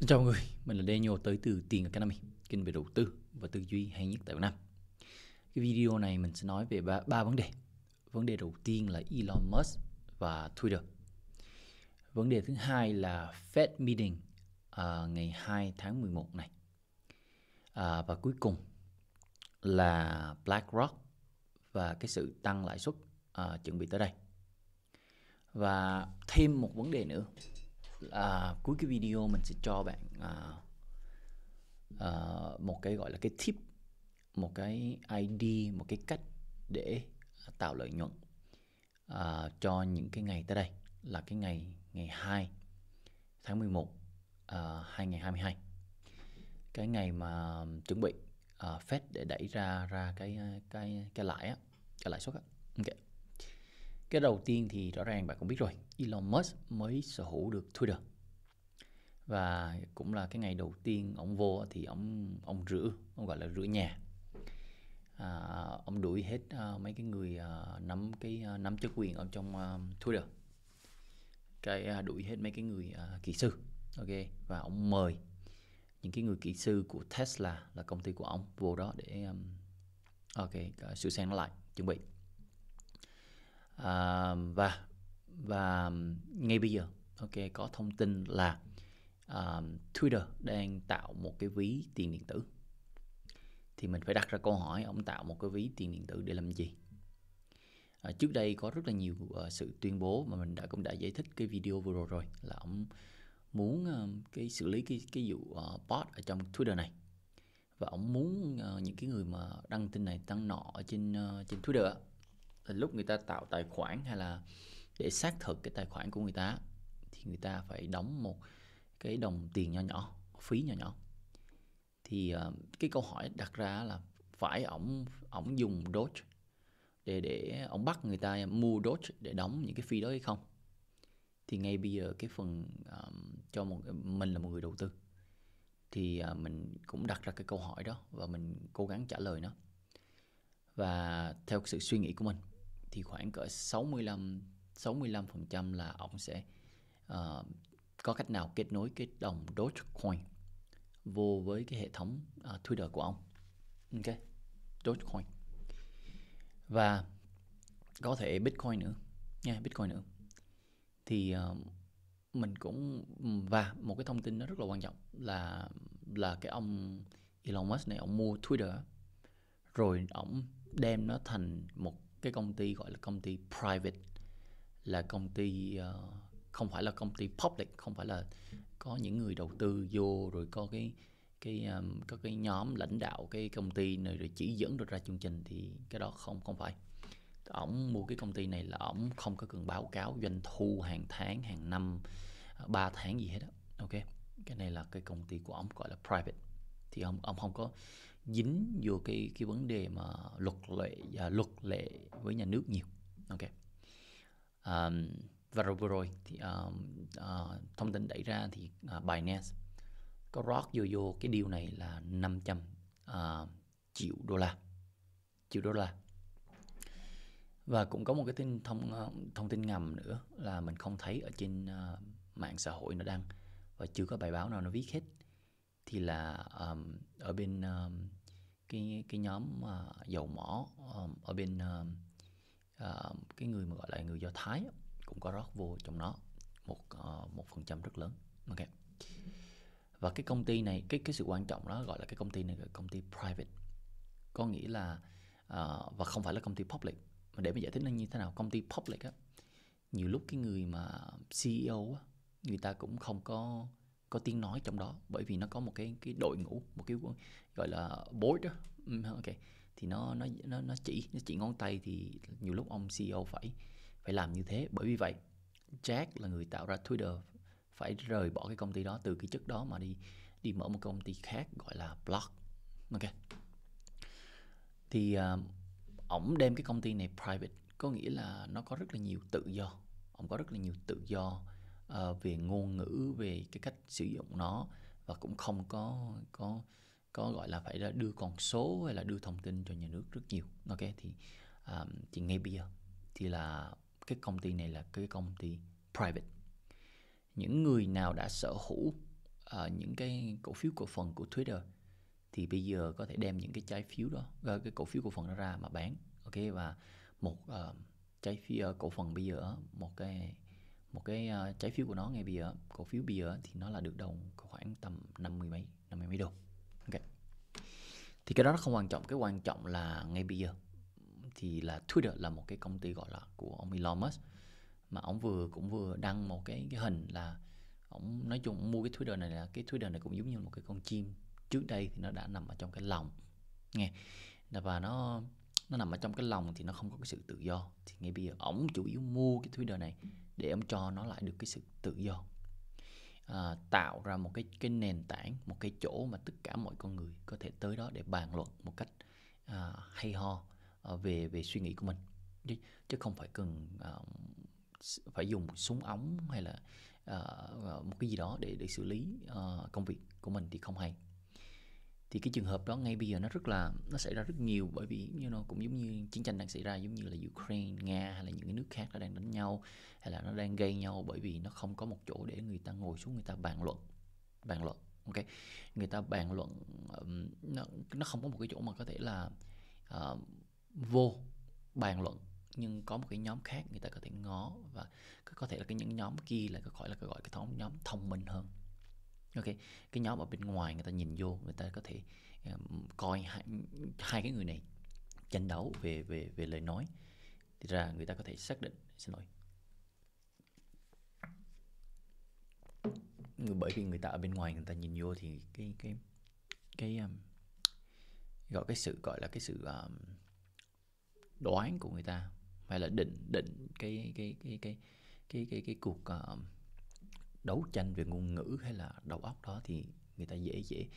Xin chào mọi người, mình là Daniel tới từ Tiền Academy, kênh về đầu tư và tư duy hay nhất tại Việt Nam. Cái video này mình sẽ nói về ba, ba vấn đề. Vấn đề đầu tiên là Elon Musk và Twitter. Vấn đề thứ hai là Fed meeting à, ngày 2 tháng 11 này. À, và cuối cùng là BlackRock và cái sự tăng lãi suất à, chuẩn bị tới đây. Và thêm một vấn đề nữa à, cuối cái video mình sẽ cho bạn à, à, một cái gọi là cái tip một cái ID một cái cách để tạo lợi nhuận à, cho những cái ngày tới đây là cái ngày ngày 2 tháng 11 à, 2022 cái ngày mà chuẩn bị uh, Fed để đẩy ra ra cái cái cái lãi á, cái lãi suất á. Okay. Cái đầu tiên thì rõ ràng bạn cũng biết rồi, Elon Musk mới sở hữu được Twitter. Và cũng là cái ngày đầu tiên ông vô thì ông ông rửa, ông gọi là rửa nhà. À, ông đuổi hết uh, mấy cái người uh, nắm cái uh, nắm chức quyền ở trong uh, Twitter. Cái uh, đuổi hết mấy cái người uh, kỹ sư. Ok và ông mời những cái người kỹ sư của Tesla là công ty của ông vô đó để um, ok sửa sang nó lại chuẩn bị à, và và ngay bây giờ ok có thông tin là uh, Twitter đang tạo một cái ví tiền điện tử thì mình phải đặt ra câu hỏi ông tạo một cái ví tiền điện tử để làm gì à, trước đây có rất là nhiều uh, sự tuyên bố mà mình đã cũng đã giải thích cái video vừa rồi rồi là ông muốn uh, cái xử lý cái cái vụ uh, bot ở trong Twitter này và ông muốn uh, những cái người mà đăng tin này tăng nọ ở trên uh, trên Twitter lúc người ta tạo tài khoản hay là để xác thực cái tài khoản của người ta thì người ta phải đóng một cái đồng tiền nhỏ nhỏ phí nhỏ nhỏ thì ờ, cái câu hỏi đặt ra là phải ổng ổng dùng Doge để để ổng bắt người ta mua Doge để đóng những cái phí đó hay không thì ngay bây giờ cái phần um, cho một mình là một người đầu tư thì uh, mình cũng đặt ra cái câu hỏi đó và mình cố gắng trả lời nó và theo sự suy nghĩ của mình thì khoảng cỡ 65 65% là ông sẽ uh, có cách nào kết nối cái đồng Dogecoin vô với cái hệ thống uh, Twitter của ông. Ok. Dogecoin. Và có thể Bitcoin nữa nha, yeah, Bitcoin nữa. Thì uh, mình cũng và một cái thông tin nó rất là quan trọng là là cái ông Elon Musk này ông mua Twitter rồi ông đem nó thành một cái công ty gọi là công ty private là công ty uh, không phải là công ty public không phải là có những người đầu tư vô rồi có cái cái um, có cái nhóm lãnh đạo cái công ty này rồi chỉ dẫn được ra chương trình thì cái đó không không phải ổng mua cái công ty này là ổng không có cần báo cáo doanh thu hàng tháng hàng năm 3 ờ, tháng gì hết đó ok cái này là cái công ty của ổng gọi là private thì ông ông không có dính vô cái cái vấn đề mà luật lệ à, luật lệ với nhà nước nhiều ok um, và rồi vừa rồi thì um, uh, thông tin đẩy ra thì uh, Binance có rót vô vô cái điều này là 500 uh, à, triệu đô la triệu đô la và cũng có một cái tin thông ờ, thông tin ngầm nữa là mình không thấy ở trên uh, mạng xã hội nó đăng và chưa có bài báo nào nó viết hết thì là um, ở bên um, cái cái nhóm uh, dầu mỏ um, ở bên um, uh, cái người mà gọi là người do thái cũng có rót vô trong nó một uh, một phần trăm rất lớn ok và cái công ty này cái cái sự quan trọng đó gọi là cái công ty này là công ty private có nghĩa là uh, và không phải là công ty public mà để mình giải thích nó như thế nào công ty public á nhiều lúc cái người mà CEO á người ta cũng không có có tiếng nói trong đó bởi vì nó có một cái cái đội ngũ một cái gọi là board đó ok thì nó nó nó nó chỉ nó chỉ ngón tay thì nhiều lúc ông CEO phải phải làm như thế bởi vì vậy Jack là người tạo ra Twitter phải rời bỏ cái công ty đó từ cái chức đó mà đi đi mở một công ty khác gọi là Block ok thì uh, đem cái công ty này private có nghĩa là nó có rất là nhiều tự do ổng có rất là nhiều tự do uh, về ngôn ngữ về cái cách sử dụng nó và cũng không có có có gọi là phải là đưa con số hay là đưa thông tin cho nhà nước rất nhiều ok thì um, thì ngay bây giờ thì là cái công ty này là cái công ty private những người nào đã sở hữu uh, những cái cổ phiếu cổ phần của Twitter thì bây giờ có thể đem những cái trái phiếu đó ờ, cái cổ phiếu cổ phần đó ra mà bán ok và một uh, trái phiếu cổ phần bây giờ một cái một cái ờ, trái phiếu của nó ngay bây giờ cổ phiếu bây giờ thì nó là được đầu khoảng tầm năm mươi mấy năm mươi mấy đô. ok thì cái đó nó không quan trọng cái quan trọng là ngay bây giờ thì là Twitter là một cái công ty gọi là của ông Elon Musk mà ông vừa cũng vừa đăng một cái cái hình là ông nói chung mua cái Twitter này là cái Twitter này cũng giống như một cái con chim trước đây thì nó đã nằm ở trong cái lòng nghe và nó nó nằm ở trong cái lòng thì nó không có cái sự tự do thì ngay bây giờ ông chủ yếu mua cái Twitter này để ông cho nó lại được cái sự tự do à, tạo ra một cái cái nền tảng một cái chỗ mà tất cả mọi con người có thể tới đó để bàn luận một cách à, hay ho à, về về suy nghĩ của mình chứ, chứ không phải cần à, phải dùng súng ống hay là à, à, một cái gì đó để để xử lý à, công việc của mình thì không hay thì cái trường hợp đó ngay bây giờ nó rất là nó xảy ra rất nhiều bởi vì you know, cũng giống như chiến tranh đang xảy ra giống như là Ukraine, Nga hay là những cái nước khác nó đang đánh nhau hay là nó đang gây nhau bởi vì nó không có một chỗ để người ta ngồi xuống người ta bàn luận bàn luận ok người ta bàn luận um, nó, nó không có một cái chỗ mà có thể là uh, vô bàn luận nhưng có một cái nhóm khác người ta có thể ngó và có thể là cái những nhóm kia là có gọi là gọi cái nhóm thông minh hơn ok cái nhóm ở bên ngoài người ta nhìn vô người ta có thể um, coi hai, hai cái người này tranh đấu về về về lời nói thì ra người ta có thể xác định xin lỗi bởi vì người ta ở bên ngoài người ta nhìn vô thì cái cái cái um, gọi cái sự gọi là cái sự um, đoán của người ta hay là định định cái cái cái cái cái cái cái, cuộc uh, đấu tranh về ngôn ngữ hay là đầu óc đó thì người ta dễ dễ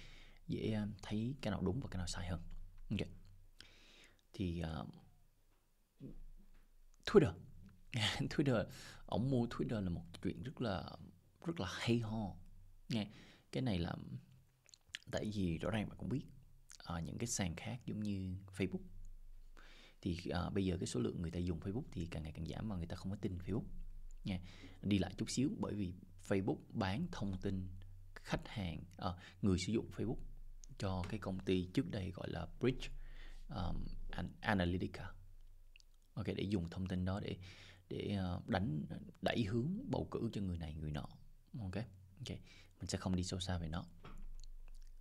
dễ à, thấy cái nào đúng và cái nào sai hơn ok thì uh, Twitter Twitter ổng mua Twitter là một chuyện rất là rất là hay ho nghe cái này là tại vì rõ ràng bạn cũng biết à, những cái sàn khác giống như Facebook thì à, bây giờ cái số lượng người ta dùng Facebook thì càng ngày càng giảm mà người ta không có tin Facebook nha đi lại chút xíu bởi vì Facebook bán thông tin khách hàng à, người sử dụng Facebook cho cái công ty trước đây gọi là Bridge um, Analytica ok để dùng thông tin đó để để ờ, đánh đẩy hướng bầu cử cho người này người nọ ok ok mình sẽ không đi sâu xa về nó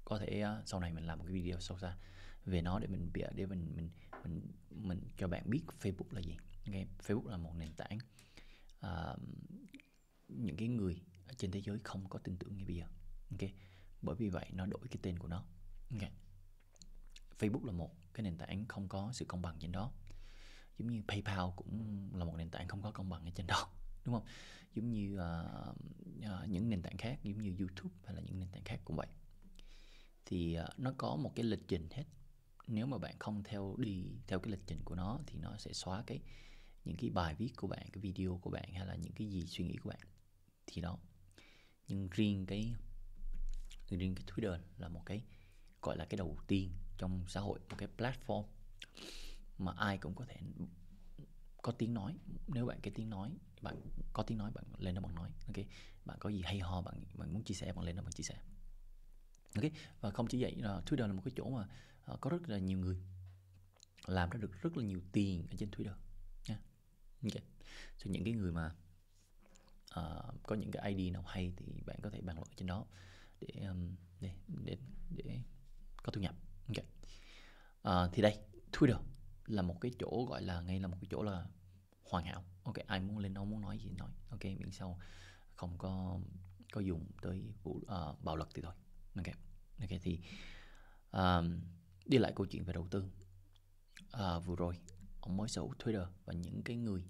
có thể uh, sau này mình làm một cái video sâu xa về nó để mình bịa để mình mình mình mình cho bạn biết Facebook là gì ok Facebook là một nền tảng uh, những cái người ở trên thế giới không có tin tưởng như bây giờ ok bởi vì vậy nó đổi cái tên của nó ok Facebook là một cái nền tảng không có sự công bằng trên đó giống như PayPal cũng là một nền tảng không có công bằng ở trên đó đúng không giống như uh, uh, những nền tảng khác giống như YouTube hay là những nền tảng khác cũng vậy thì uh, nó có một cái lịch trình hết nếu mà bạn không theo đi theo cái lịch trình của nó thì nó sẽ xóa cái những cái bài viết của bạn cái video của bạn hay là những cái gì suy nghĩ của bạn thì đó nhưng riêng cái riêng cái Twitter là một cái gọi là cái đầu tiên trong xã hội một cái platform mà ai cũng có thể có tiếng nói nếu bạn cái tiếng nói bạn có tiếng nói bạn lên đó bạn nói ok bạn có gì hay ho bạn bạn muốn chia sẻ bạn lên đó bạn chia sẻ ok và không chỉ vậy là Twitter là một cái chỗ mà ờ, có rất là nhiều người làm ra được rất là nhiều tiền ở trên Twitter nha yeah. ok cho những cái người mà uh, có những cái ID nào hay thì bạn có thể bàn luận trên đó để um, để, để để có thu nhập ok uh, thì đây Twitter là một cái chỗ gọi là ngay là một cái chỗ là hoàn hảo ok ai muốn lên nó muốn nói gì nói ok miễn sao không có có dùng tới vụ uh, ờ, bạo lực thì thôi ok ok thì um, đi lại câu chuyện về đầu tư uh, vừa rồi ông mới sở hữu Twitter và những cái người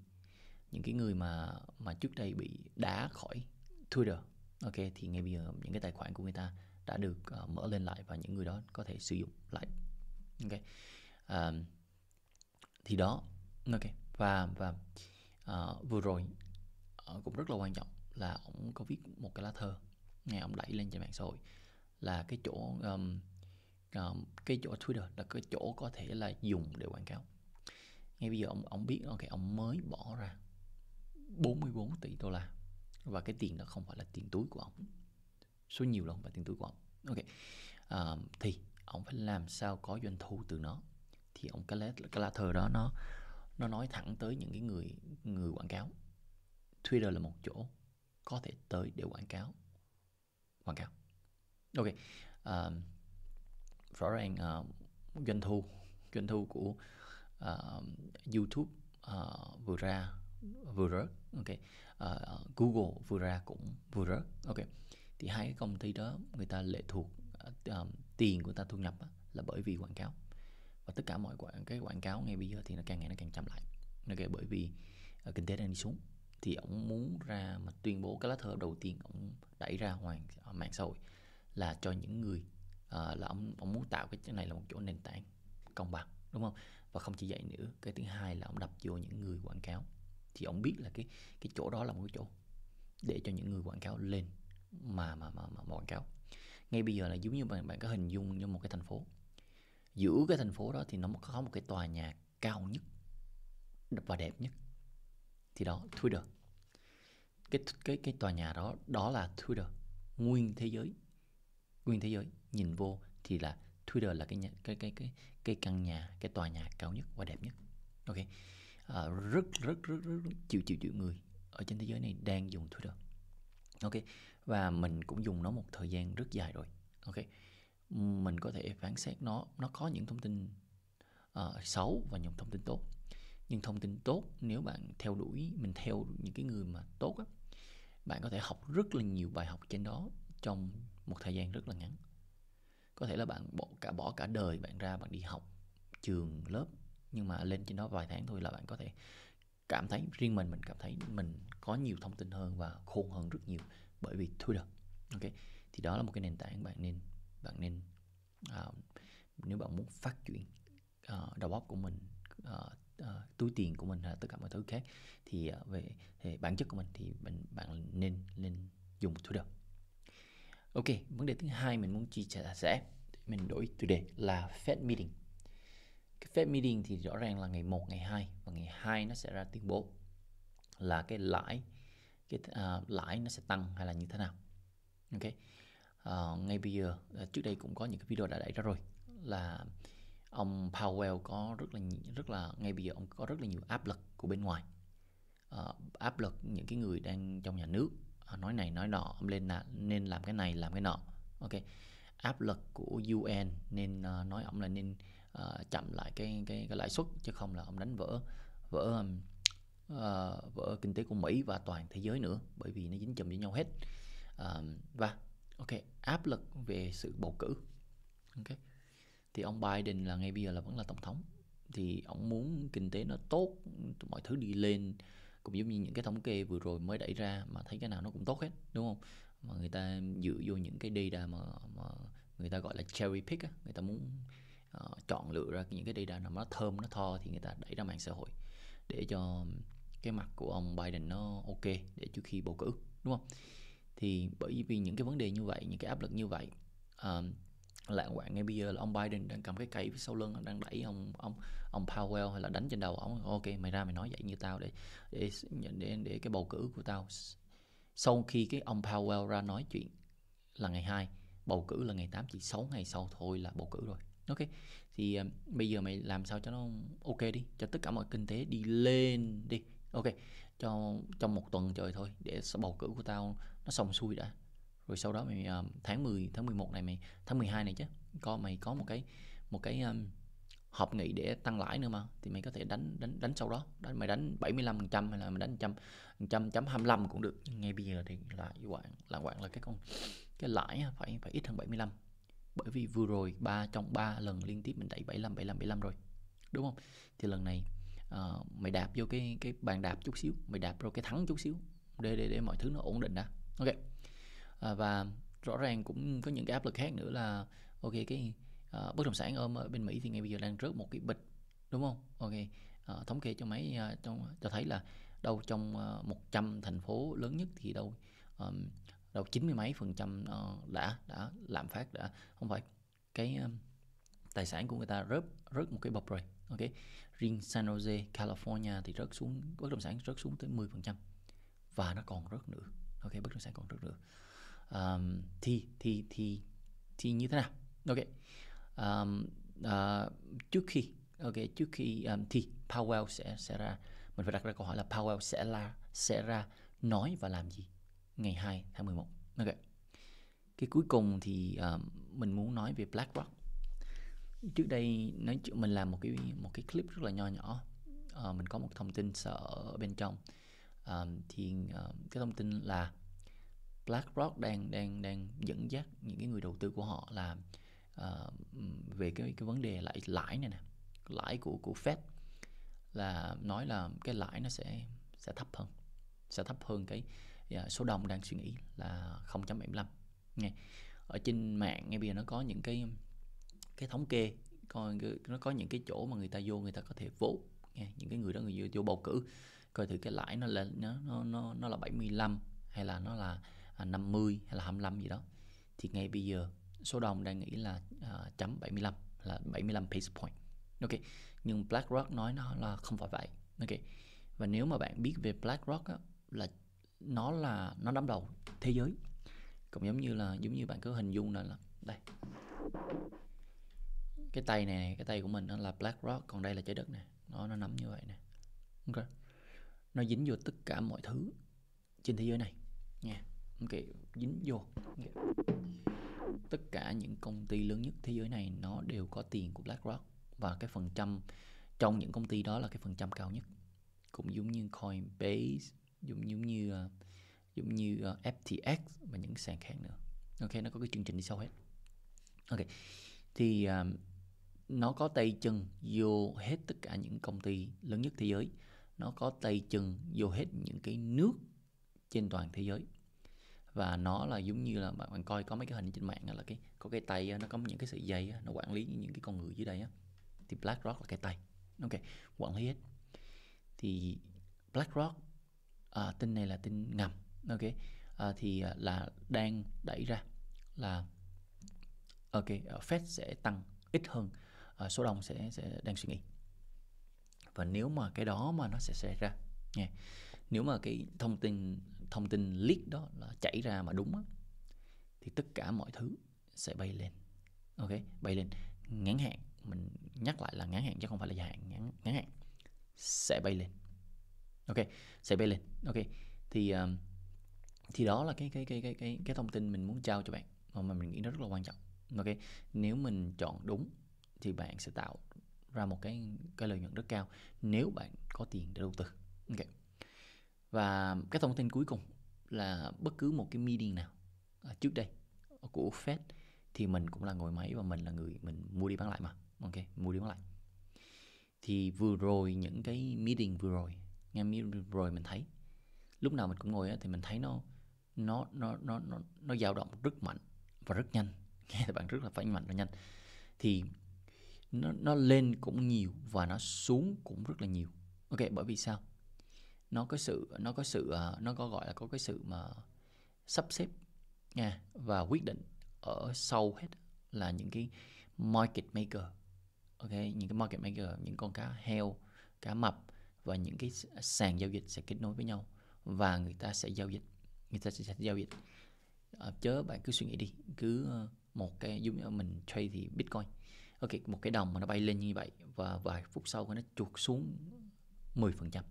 những cái người mà mà trước đây bị đá khỏi Twitter ok thì ngay bây giờ những cái tài khoản của người ta đã được uh, mở lên lại và những người đó có thể sử dụng lại ok um, thì đó ok và và uh, vừa rồi uh, cũng rất là quan trọng là ông có viết một cái lá thơ ngay ông đẩy lên trên mạng xã hội là cái chỗ um, um, cái chỗ Twitter là cái chỗ có thể là dùng để quảng cáo ngay bây giờ ông ông biết ok ông mới bỏ ra 44 tỷ đô la và cái tiền đó không phải là tiền túi của ông số nhiều lắm và tiền túi của ông ok à, thì ông phải làm sao có doanh thu từ nó thì ông cái thờ đó nó nó nói thẳng tới những cái người người quảng cáo Twitter là một chỗ có thể tới để quảng cáo quảng cáo ok à, rõ ràng uh, doanh thu doanh thu của uh, YouTube uh, vừa ra vừa rớt ok uh, Google vừa ra cũng vừa rớt ok thì hai cái công ty đó người ta lệ thuộc uh, tiền của ta thu nhập á, là bởi vì quảng cáo và tất cả mọi quảng cái quảng cáo ngay bây giờ thì nó càng ngày nó càng chậm lại ok bởi vì uh, kinh tế đang đi xuống thì ông muốn ra mà tuyên bố cái lá thư đầu tiên ông đẩy ra ngoài mạng xã hội là cho những người uh, là ông ông muốn tạo cái chỗ này là một chỗ nền tảng công bằng đúng không và không chỉ vậy nữa cái thứ hai là ông đập vô những người quảng cáo thì ông biết là cái cái chỗ đó là một cái chỗ để cho những người quảng cáo lên mà mà mà, mà, mà quảng cáo ngay bây giờ là giống như bạn bạn có hình dung như một cái thành phố giữa cái thành phố đó thì nó có một cái tòa nhà cao nhất và đẹp nhất thì đó Twitter cái cái cái tòa nhà đó đó là Twitter nguyên thế giới nguyên thế giới nhìn vô thì là Twitter là cái nhà, cái cái cái cái căn nhà cái tòa nhà cao nhất và đẹp nhất ok à, rất, rất rất rất rất triệu triệu triệu người ở trên thế giới này đang dùng Twitter ok và mình cũng dùng nó một thời gian rất dài rồi ok mình có thể phán xét nó nó có những thông tin uh, xấu và những thông tin tốt nhưng thông tin tốt nếu bạn theo đuổi mình theo những cái người mà tốt á bạn có thể học rất là nhiều bài học trên đó trong một thời gian rất là ngắn có thể là bạn bỏ cả bỏ cả đời bạn ra bạn đi học trường lớp nhưng mà lên trên đó vài tháng thôi là bạn có thể cảm thấy riêng mình mình cảm thấy mình có nhiều thông tin hơn và khôn hơn rất nhiều bởi vì Twitter ok thì đó là một cái nền tảng bạn nên bạn nên uh, nếu bạn muốn phát triển uh, đầu óc của mình uh, uh, túi tiền của mình hay tất cả mọi thứ khác thì uh, về thì bản chất của mình thì bạn bạn nên nên dùng Twitter ok vấn đề thứ hai mình muốn chia sẻ mình đổi chủ đề là Fed meeting cái Fed meeting thì rõ ràng là ngày 1, ngày 2 và ngày 2 nó sẽ ra tuyên bố là cái lãi cái uh, lãi nó sẽ tăng hay là như thế nào. Ok. Uh, ngay bây giờ à, trước đây cũng có những cái video đã đẩy ra rồi là ông Powell có rất là rất là ngay bây giờ ông có rất là nhiều áp lực của bên ngoài. Uh, áp lực những cái người đang trong nhà nước à, nói này nói nọ ông lên là nên làm cái này làm cái nọ. Ok. Áp lực của UN nên uh, nói ông là nên uh, chậm lại cái, cái cái lãi suất chứ không là ông đánh vỡ vỡ uh, vỡ kinh tế của Mỹ và toàn thế giới nữa bởi vì nó dính chùm với nhau hết uh, và ok áp lực về sự bầu cử ok thì ông Biden là ngay bây giờ là vẫn là tổng thống thì ông muốn kinh tế nó tốt mọi thứ đi lên cũng giống như những cái thống kê vừa rồi mới đẩy ra mà thấy cái nào nó cũng tốt hết đúng không mà người ta dựa vô những cái data mà mà người ta gọi là cherry pick á, người ta muốn uh, chọn lựa ra những cái data nào mà nó thơm nó tho thì người ta đẩy ra mạng xã hội để cho cái mặt của ông Biden nó ok để trước khi bầu cử đúng không thì bởi vì những cái vấn đề như vậy những cái áp lực như vậy uh, lạng quạng ngay bây giờ là ông Biden đang cầm cái cây phía sau lưng đang đẩy ông ông ông Powell hay là đánh trên đầu ông ok mày ra mày nói vậy như tao để để để để cái bầu cử của tao sau khi cái ông Powell ra nói chuyện là ngày 2 bầu cử là ngày 8 chỉ 6 ngày sau thôi là bầu cử rồi ok thì um, bây giờ mày làm sao cho nó ok đi cho tất cả mọi kinh tế đi lên đi ok cho trong một tuần trời thôi để bầu cử của tao nó xong xuôi đã rồi sau đó mày um, tháng 10 tháng 11 này mày tháng 12 này chứ có mày có một cái một cái um, họp nghị để tăng lãi nữa mà thì mày có thể đánh đánh đánh sau đó đánh mày đánh 75 phần trăm hay là mày đánh trăm trăm chấm 25 cũng được ngay bây giờ thì là quản là quản là cái con cái lãi phải phải ít hơn 75 bởi vì vừa rồi ba trong 3 lần liên tiếp mình đẩy 75 75 75 rồi đúng không thì lần này uh, mày đạp vô cái cái bàn đạp chút xíu mày đạp vô cái thắng chút xíu để để để mọi thứ nó ổn định đã ok uh, và rõ ràng cũng có những cái áp lực khác nữa là ok cái uh, bất động sản ở bên Mỹ thì ngay bây giờ đang rớt một cái bịch đúng không ok uh, thống kê cho máy uh, trong cho thấy là đâu trong uh, 100 thành phố lớn nhất thì đâu đâu chín mươi mấy phần trăm ờ, đã đã lạm phát đã không phải cái ờ, tài sản của người ta rớt rớt một cái bọc rồi ok riêng San Jose California thì rớt xuống bất động sản rớt xuống tới 10 phần trăm và nó còn rớt nữa ok bất động sản còn rớt nữa um, thì thì thì thì như thế nào ok um, uh, trước khi ok trước khi um, thì Powell sẽ sẽ ra mình phải đặt ra câu hỏi là Powell sẽ là sẽ ra nói và làm gì ngày 2 tháng 11. Ok. Cái cuối cùng thì uh, mình muốn nói về BlackRock. Trước đây nói chuyện mình làm một cái một cái clip rất là nhỏ nhỏ. Ờ, uh, mình có một thông tin sợ ở bên trong. Uh, thì uh, cái thông tin là BlackRock đang đang đang dẫn dắt những cái người đầu tư của họ là uh, về cái cái vấn đề lãi lãi này nè, lãi của của Fed là nói là cái lãi nó sẽ sẽ thấp hơn, sẽ thấp hơn cái Dạ, số đông đang suy nghĩ là 0.75 nghe ở trên mạng ngay bây giờ nó có những cái cái thống kê coi nó có những cái chỗ mà người ta vô người ta có thể vote nghe những cái người đó người vô, vô bầu cử coi thử cái lãi nó là nó nó nó, nó là 75 hay là nó là 50 à, hay là 25 gì đó thì ngay bây giờ số đồng đang nghĩ là à, chấm uh, chấm 75 là 75 base point ok nhưng BlackRock nói nó là không phải vậy ok và nếu mà bạn biết về BlackRock á, là nó là nó nắm đầu thế giới cũng giống như là giống như bạn cứ hình dung là, là đây cái tay này cái tay của mình nó là black rock còn đây là trái đất nè nó nó nắm như vậy nè ok nó dính vô tất cả mọi thứ trên thế giới này nha yeah. ok dính vô yeah. tất cả những công ty lớn nhất thế giới này nó đều có tiền của blackrock và cái phần trăm trong những công ty đó là cái phần trăm cao nhất cũng giống như Coinbase giống như như giống như uh, ờ, ờ, FTX và những sàn khác nữa ok nó có cái chương trình đi sâu hết ok thì um, nó có tay chân vô hết tất cả những công ty lớn nhất thế giới nó có tay chân vô hết những cái nước trên toàn thế giới và nó là giống như là bạn, bạn coi có mấy cái hình trên mạng là cái có cái tay nó có những cái sợi dây nó quản lý những cái con người dưới đây á thì BlackRock là cái tay ok quản lý hết thì BlackRock à, tin này là tin ngầm ok à, thì ờ, là đang đẩy ra là ok Fed sẽ tăng ít hơn à, số đồng sẽ, sẽ đang suy nghĩ và nếu mà cái đó mà nó sẽ xảy ra nha nếu mà cái thông tin thông tin leak đó là chảy ra mà đúng á, thì tất cả mọi thứ sẽ bay lên ok bay lên ngắn hạn mình nhắc lại là ngắn hạn chứ không phải là dài hạn ngắn, ngắn hạn sẽ bay lên ok sẽ bay lên ok thì um, thì đó là cái cái cái cái cái cái thông tin mình muốn trao cho bạn mà mình nghĩ nó rất là quan trọng ok nếu mình chọn đúng thì bạn sẽ tạo ra một cái cái lợi nhuận rất cao nếu bạn có tiền để đầu tư ok và cái thông tin cuối cùng là bất cứ một cái meeting nào à, trước đây của Fed thì mình cũng là ngồi máy và mình là người mình mua đi bán lại mà ok mua đi bán lại thì vừa rồi những cái meeting vừa rồi nghe mới rồi mình thấy lúc nào mình cũng ngồi thì mình thấy nó nó nó nó nó nó dao động rất mạnh và rất nhanh nghe thì bạn rất là phải mạnh và nhanh thì nó nó lên cũng nhiều và nó xuống cũng rất là nhiều ok bởi vì sao nó có sự nó có sự à, nó có gọi là có cái sự mà sắp xếp nha và quyết định ở sau hết là những cái market maker ok những cái market maker những con cá heo cá mập và những cái sàn giao dịch sẽ kết nối với nhau và người ta sẽ giao dịch người ta sẽ giao dịch ờ, chớ bạn cứ suy nghĩ đi cứ ờ, một cái giống như mình trade thì bitcoin ok một cái đồng mà nó bay lên như vậy và vài phút sau nó chuột xuống 10%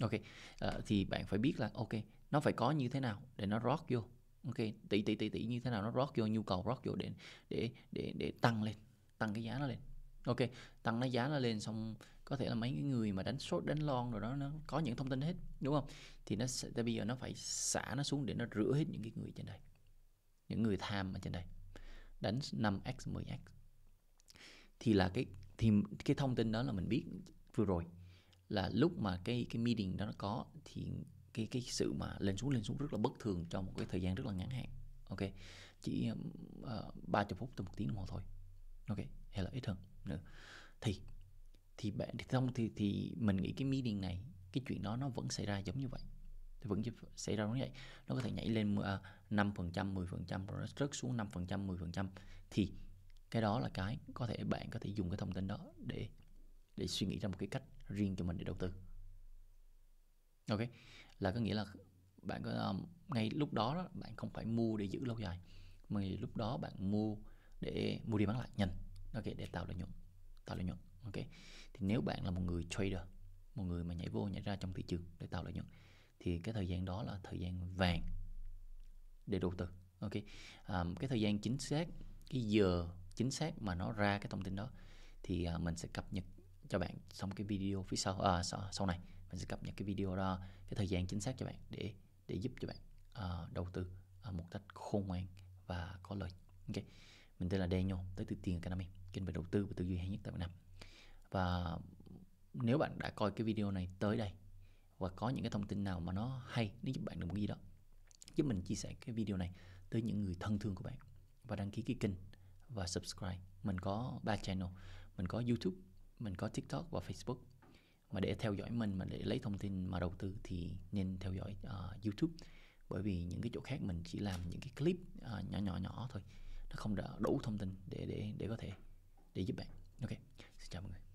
ok à, thì bạn phải biết là ok nó phải có như thế nào để nó rót vô ok tỷ tỷ tỷ tỷ như thế nào nó rót vô nhu cầu rót vô để để để để tăng lên tăng cái giá nó lên ok tăng nó giá nó lên xong có thể là mấy cái người mà đánh sốt đánh lon rồi đó nó có những thông tin hết đúng không thì nó sẽ bây giờ nó phải xả nó xuống để nó rửa hết những cái người trên đây những người tham ở trên đây đánh 5x 10x thì là cái thì cái thông tin đó là mình biết vừa rồi là lúc mà cái cái meeting đó nó có thì cái cái sự mà lên xuống lên xuống rất là bất thường trong một cái thời gian rất là ngắn hạn ok chỉ ờ, ba uh, chục phút tới một tiếng đồng hồ thôi ok hay là ít hơn nữa thì thì bạn không thì thì mình nghĩ cái meeting này cái chuyện đó nó vẫn xảy ra giống như vậy vẫn xảy ra như vậy nó có thể nhảy lên 5% 10% à, rồi nó rớt xuống 5% 10% thì cái đó là cái có thể bạn có thể dùng cái thông tin đó để để suy nghĩ ra một cái cách riêng cho mình để đầu tư ok là có nghĩa là bạn có um, ngay lúc đó, đó bạn không phải mua để giữ lâu dài mà lúc đó bạn mua để mua đi bán lại nhanh ok để tạo lợi nhuận tạo lợi nhuận ok thì nếu bạn là một người trader một người mà nhảy vô nhảy ra trong thị trường để tạo lợi nhuận thì cái thời gian đó là thời gian vàng để đầu tư ok à, cái thời gian chính xác cái giờ chính xác mà nó ra cái thông tin đó thì à, mình sẽ cập nhật cho bạn xong cái video phía sau à, sau, sau này mình sẽ cập nhật cái video đó cái thời gian chính xác cho bạn để để giúp cho bạn à, đầu tư à, một cách khôn ngoan và có lợi ok mình tên là Daniel tới từ tiền Academy kênh về đầu tư và tư duy hay nhất tại Việt Nam và nếu bạn đã coi cái video này tới đây và có những cái thông tin nào mà nó hay nó giúp bạn được một gì đó giúp mình chia sẻ cái video này tới những người thân thương của bạn và đăng ký cái kênh và subscribe mình có ba channel mình có youtube mình có tiktok và facebook mà để theo dõi mình mà để lấy thông tin mà đầu tư thì nên theo dõi uh, youtube bởi vì những cái chỗ khác mình chỉ làm những cái clip uh, nhỏ nhỏ nhỏ thôi nó không đã đủ thông tin để để để có thể để giúp bạn ok xin chào mọi người